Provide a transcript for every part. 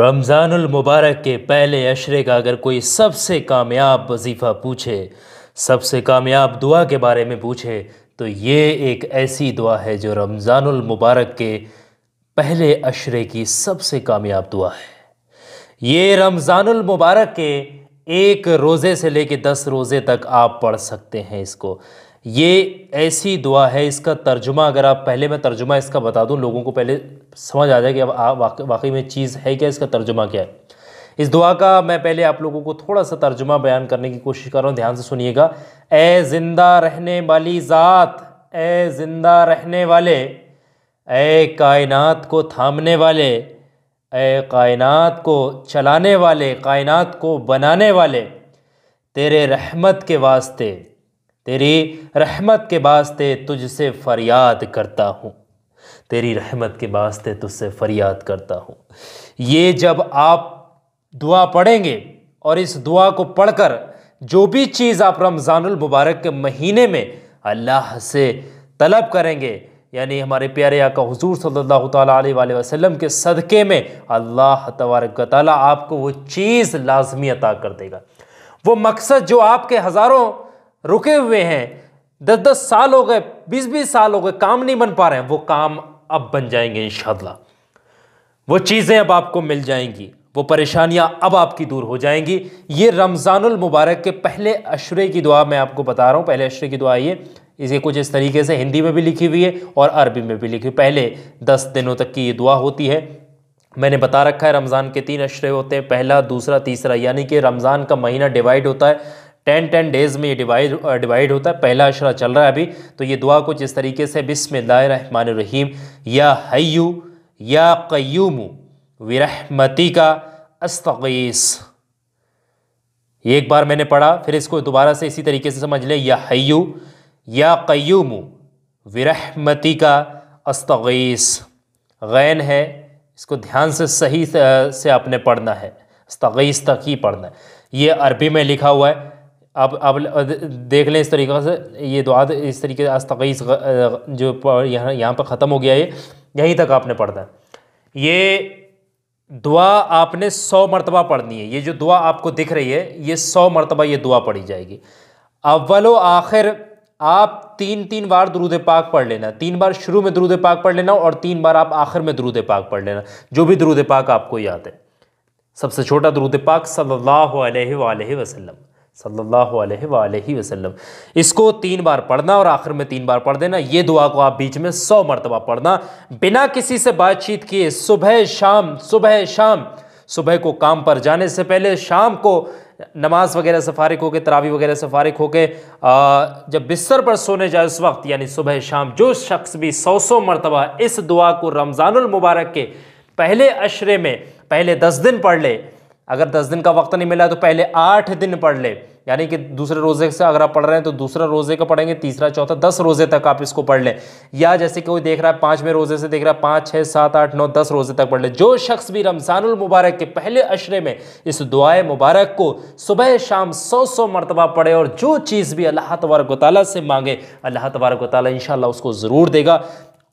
रमज़ानमबारक के पहले अशरे का अगर कोई सबसे कामयाब वजीफ़ा पूछे सबसे कामयाब दुआ के बारे में पूछे तो ये एक ऐसी दुआ है जो रमज़ानमबारक के पहले अशरे की सबसे कामयाब दुआ है ये रमज़ानमबारक के एक रोज़े से लेकर दस रोज़े तक आप पढ़ सकते हैं इसको ये ऐसी दुआ है इसका तर्जुमा अगर आप पहले मैं तर्जुमा इसका बता दूं लोगों को पहले समझ आ जाए कि अब वाकई में चीज़ है क्या इसका तर्जुमा क्या है इस दुआ का मैं पहले आप लोगों को थोड़ा सा तर्जुमा बयान करने की कोशिश कर रहा हूँ ध्यान से सुनिएगा ए जिंदा रहने वाली ज़ात ए जिंदा रहने वाले ए कायनात को थामने वाले ए कायनात को चलाने वाले कायनात को बनाने वाले तेरे रहमत के वास्ते तेरी रहमत के वास्ते तुझसे फरियाद करता हूँ तेरी रहमत के वास्ते तुझसे फरियाद करता हूँ ये जब आप दुआ पढ़ेंगे और इस दुआ को पढ़कर जो भी चीज़ आप रमज़ानुल मुबारक के महीने में अल्लाह से तलब करेंगे यानी हमारे प्यारे आका हुजूर सल्लल्लाहु अलैहि वसल्लम के सदक़े में अल्लाह तबारक ताली आपको वो चीज़ लाजमी अता कर देगा वो मकसद जो आपके हज़ारों रुके हुए हैं दस दस साल हो गए बीस बीस साल हो गए काम नहीं बन पा रहे हैं वो काम अब बन जाएंगे इन वो चीज़ें अब आपको मिल जाएंगी वो परेशानियां अब आपकी दूर हो जाएंगी ये रमज़ानुल मुबारक के पहले अशरे की दुआ मैं आपको बता रहा हूँ पहले अशरे की दुआ ये इसे कुछ इस तरीके से हिंदी में भी लिखी हुई है और अरबी में भी लिखी हुई पहले दस दिनों तक की ये दुआ होती है मैंने बता रखा है रमज़ान के तीन अशरे होते हैं पहला दूसरा तीसरा यानी कि रमज़ान का महीना डिवाइड होता है टेन टेन डेज में ये डिवाइड डिवाइड होता है पहला अशरा चल रहा है अभी तो ये दुआ कुछ इस तरीके से रहीम या हयू या क्यूम विरहमती का अस्तगीस एक बार मैंने पढ़ा फिर इसको दोबारा से इसी तरीके से समझ लें या हयू या क्यूम विरहमती का अस्तगीस गैन है इसको ध्यान से सही से आपने पढ़ना है अस्तगीस तक ही पढ़ना है ये अरबी में लिखा हुआ है आप अब देख लें इस तरीक़े से ये तो दुआ इस तरीके से अस्तगीस जो यहाँ यहाँ पर ख़त्म हो गया ये यहीं तक आपने पढ़ना है ये दुआ आपने सौ मरतबा पढ़नी है ये जो दुआ आपको दिख रही है ये सौ मरतबा ये दुआ पढ़ी जाएगी अव्वल आखिर आप तीन तीन बार दरूद पाक पढ़ लेना तीन बार शुरू में दरूद पाक पढ़ लेना और तीन बार आप आखिर में दरूद पाक पढ़ लेना जो भी दरूद पाक आपको याद है सबसे छोटा दरूद पाक सल्लल्लाहु अलैहि वसल्लम सल्लल्लाहु अलैहि वसल्लम इसको तीन बार पढ़ना और आखिर में तीन बार पढ़ देना ये दुआ को आप बीच में सौ मरतबा पढ़ना बिना किसी से बातचीत किए सुबह शाम सुबह शाम सुबह को काम पर जाने से पहले शाम को नमाज वगैरह से फारिग होकर तरावी वगैरह से फारिग होकर जब बिस्तर पर सोने जाए उस वक्त यानी सुबह शाम जो शख्स भी सौ सौ मरतबा इस दुआ को रमज़ानुल मुबारक के पहले अशरे में पहले दस दिन पढ़ ले अगर दस दिन का वक्त नहीं मिला तो पहले आठ दिन पढ़ ले यानी कि दूसरे रोज़े से अगर आप पढ़ रहे हैं तो दूसरा रोज़े का पढ़ेंगे तीसरा चौथा दस रोज़े तक आप इसको पढ़ लें या जैसे कोई देख रहा है पाँचवें रोज़े से देख रहा है पाँच छः सात आठ नौ दस रोज़े तक पढ़ लें जो शख्स भी रमज़ानुल मुबारक के पहले अशरे में इस दुआए मुबारक को सुबह शाम सौ सौ मरतबा पढ़े और जो चीज़ भी अल्लाह तबारक वाली से मांगे अल्लाह तबारक वाली इन उसको ज़रूर देगा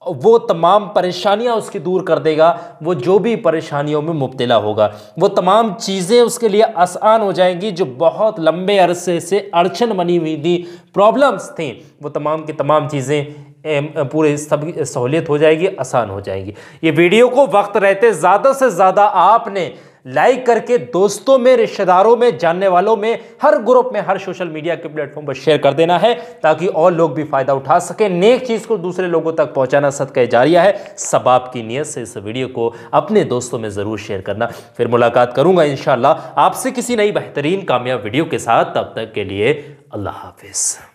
वो तमाम परेशानियां उसकी दूर कर देगा वो जो भी परेशानियों में मुबतला होगा वो तमाम चीज़ें उसके लिए आसान हो जाएंगी जो बहुत लंबे अरसे से अड़चन बनी हुई थी प्रॉब्लम्स थी वो तमाम की तमाम चीज़ें पूरे सब सहूलियत हो जाएगी आसान हो जाएगी ये वीडियो को वक्त रहते ज़्यादा से ज़्यादा आपने लाइक करके दोस्तों में रिश्तेदारों में जानने वालों में हर ग्रुप में हर सोशल मीडिया के प्लेटफॉर्म पर शेयर कर देना है ताकि और लोग भी फ़ायदा उठा सकें नेक चीज़ को दूसरे लोगों तक पहुंचाना सदका जारिया है सब आपकी नीयत से इस वीडियो को अपने दोस्तों में ज़रूर शेयर करना फिर मुलाकात करूँगा इन आपसे किसी नई बेहतरीन कामयाब वीडियो के साथ तब तक के लिए अल्लाह हाफिज़